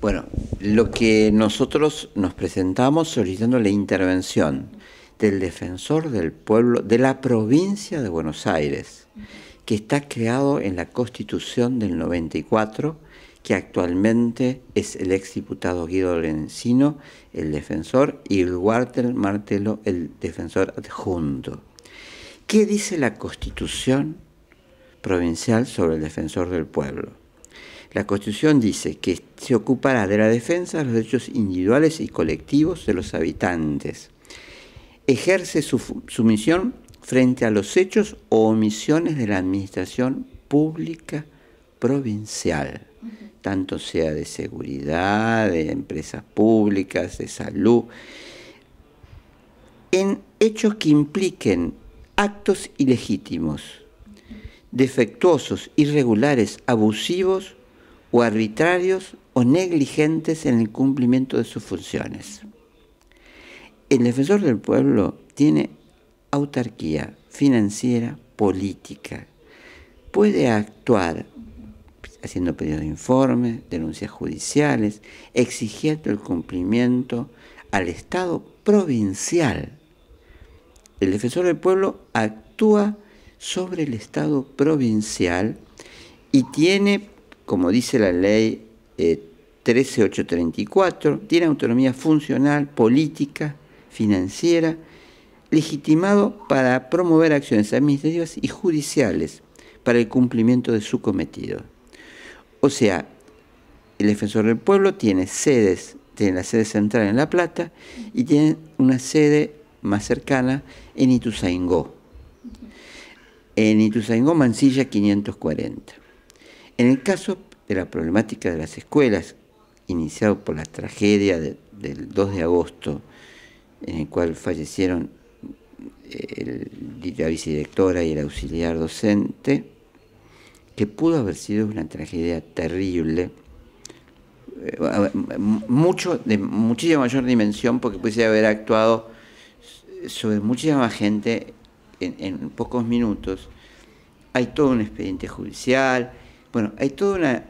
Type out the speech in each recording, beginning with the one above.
Bueno, lo que nosotros nos presentamos solicitando la intervención del defensor del pueblo de la provincia de Buenos Aires, que está creado en la Constitución del 94, que actualmente es el exdiputado Guido Lencino, el defensor, y Walter Martelo, el defensor adjunto. ¿Qué dice la Constitución provincial sobre el defensor del pueblo? La Constitución dice que se ocupará de la defensa de los derechos individuales y colectivos de los habitantes. Ejerce su, misión frente a los hechos o omisiones de la administración pública provincial, tanto sea de seguridad, de empresas públicas, de salud, en hechos que impliquen actos ilegítimos, defectuosos, irregulares, abusivos o arbitrarios o negligentes en el cumplimiento de sus funciones. El defensor del pueblo tiene autarquía financiera, política. Puede actuar haciendo pedidos de informes, denuncias judiciales, exigiendo el cumplimiento al Estado provincial. El defensor del pueblo actúa sobre el Estado provincial y tiene como dice la ley 13834, eh, tiene autonomía funcional, política, financiera, legitimado para promover acciones administrativas y judiciales para el cumplimiento de su cometido. O sea, el defensor del pueblo tiene sedes, tiene la sede central en La Plata y tiene una sede más cercana en Ituzaingó. En Ituzaingó, Mansilla 540. En el caso de la problemática de las escuelas, iniciado por la tragedia del 2 de agosto, en el cual fallecieron eh, la vicedirectora y el auxiliar docente, que pudo haber sido una tragedia terrible, eh, mucho, de muchísima mayor dimensión, porque pudiese haber actuado sobre muchísima gente en pocos minutos. Hay todo un expediente judicial, bueno, hay toda una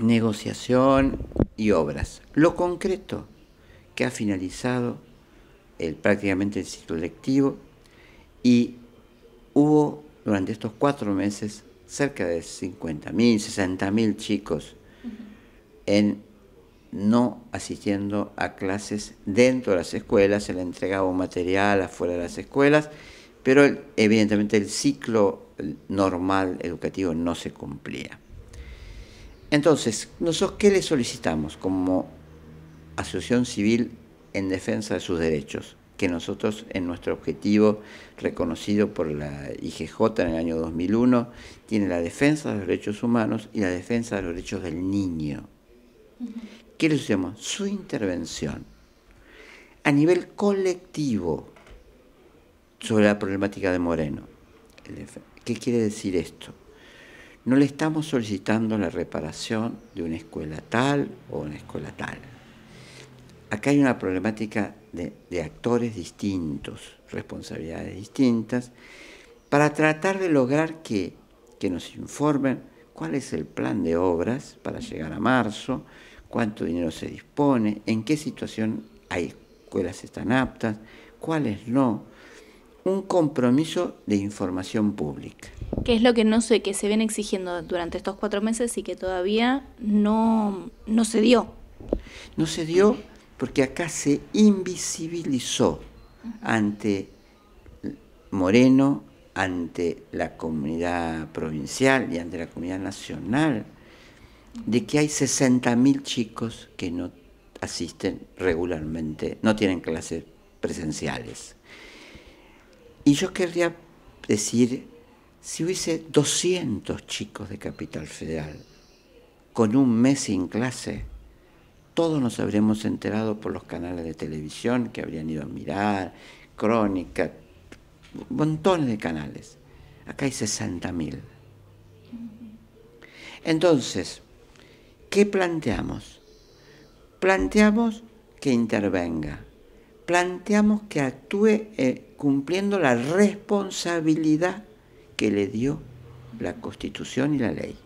negociación y obras. Lo concreto que ha finalizado el, prácticamente el ciclo lectivo y hubo durante estos cuatro meses cerca de 50.000, 60.000 chicos en no asistiendo a clases dentro de las escuelas, se le entregaba un material afuera de las escuelas, pero evidentemente el ciclo normal educativo no se cumplía. Entonces, ¿nosotros qué le solicitamos como asociación civil en defensa de sus derechos? Que nosotros, en nuestro objetivo reconocido por la IGJ en el año 2001, tiene la defensa de los derechos humanos y la defensa de los derechos del niño. ¿Qué le solicitamos Su intervención a nivel colectivo sobre la problemática de Moreno. El ¿Qué quiere decir esto? No le estamos solicitando la reparación de una escuela tal o una escuela tal. Acá hay una problemática de, actores distintos, responsabilidades distintas, para tratar de lograr que, que nos informen cuál es el plan de obras para llegar a marzo, cuánto dinero se dispone, en qué situación hay escuelas están aptas, cuáles no un compromiso de información pública. ¿Qué es lo que no sé, que se viene exigiendo durante estos cuatro meses y que todavía no, no se dio? No se dio porque acá se invisibilizó ante Moreno, ante la comunidad provincial y ante la comunidad nacional, de que hay 60.000 chicos que no asisten regularmente, no tienen clases presenciales. Y yo querría decir, si hubiese 200 chicos de Capital Federal con un mes sin clase, todos nos habríamos enterado por los canales de televisión que habrían ido a mirar, crónica, montones de canales. Acá hay 60.000. Entonces, ¿qué planteamos? Planteamos que intervenga planteamos que actúe eh, cumpliendo la responsabilidad que le dio la Constitución y la ley.